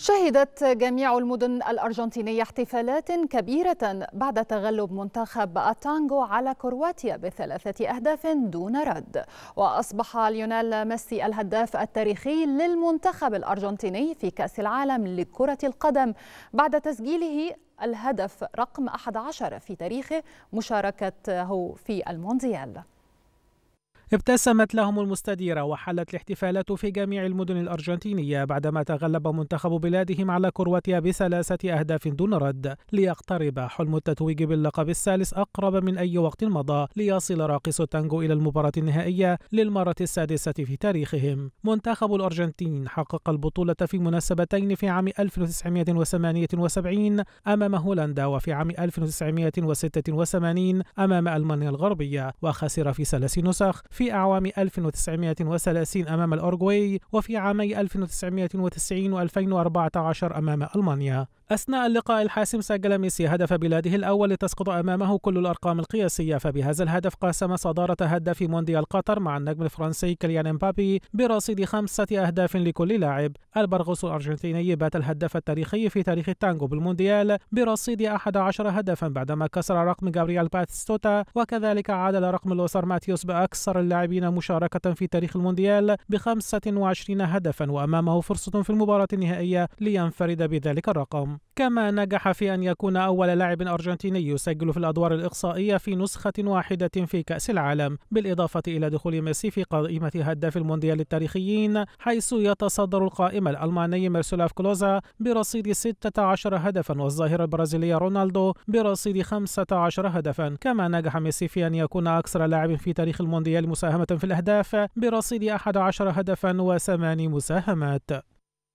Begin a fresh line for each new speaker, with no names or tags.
شهدت جميع المدن الأرجنتينية احتفالات كبيرة بعد تغلب منتخب التانجو على كرواتيا بثلاثة أهداف دون رد وأصبح ليونيل ميسي الهداف التاريخي للمنتخب الأرجنتيني في كأس العالم لكرة القدم بعد تسجيله الهدف رقم 11 في تاريخه مشاركته في المونديال
ابتسمت لهم المستديرة وحلت الاحتفالات في جميع المدن الأرجنتينية بعدما تغلب منتخب بلادهم على كرواتيا بثلاثة أهداف دون رد ليقترب حلم التتويج باللقب الثالث أقرب من أي وقت مضى ليصل راقص التانجو إلى المباراة النهائية للمرة السادسة في تاريخهم منتخب الأرجنتين حقق البطولة في مناسبتين في عام 1978 أمام هولندا وفي عام 1986 أمام ألمانيا الغربية وخسر في ثلاث نسخ في أعوام 1930 أمام الأورغواي وفي عامي 1990 و2014 أمام ألمانيا أثناء اللقاء الحاسم سجل ميسي هدف بلاده الأول لتسقط أمامه كل الأرقام القياسية فبهذا الهدف قاسم صدارة هداف مونديال قطر مع النجم الفرنسي كيليان امبابي برصيد خمسة أهداف لكل لاعب البرغوث الأرجنتيني بات الهداف التاريخي في تاريخ التانجو بالمونديال برصيد 11 هدفا بعدما كسر رقم جابرييل باتستوتا وكذلك عادل رقم الأسر ماتيوس بأكثر اللاعبين مشاركة في تاريخ المونديال ب 25 هدفا وأمامه فرصة في المباراة النهائية لينفرد بذلك الرقم كما نجح في أن يكون أول لاعب أرجنتيني يسجل في الأدوار الإقصائية في نسخة واحدة في كأس العالم بالإضافة إلى دخول ميسي في قائمة هداف المونديال التاريخيين حيث يتصدر القائمة الألماني ميرسولاف كلوزا برصيد 16 هدفا والظاهرة البرازيلية رونالدو برصيد 15 هدفا كما نجح ميسي في أن يكون أكثر لاعب في تاريخ المونديال مساهمة في الأهداف برصيد 11 هدفا وثمان مساهمات